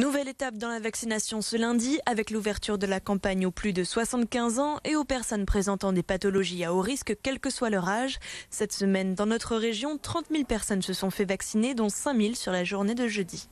Nouvelle étape dans la vaccination ce lundi avec l'ouverture de la campagne aux plus de 75 ans et aux personnes présentant des pathologies à haut risque, quel que soit leur âge. Cette semaine, dans notre région, 30 000 personnes se sont fait vacciner, dont 5 000 sur la journée de jeudi.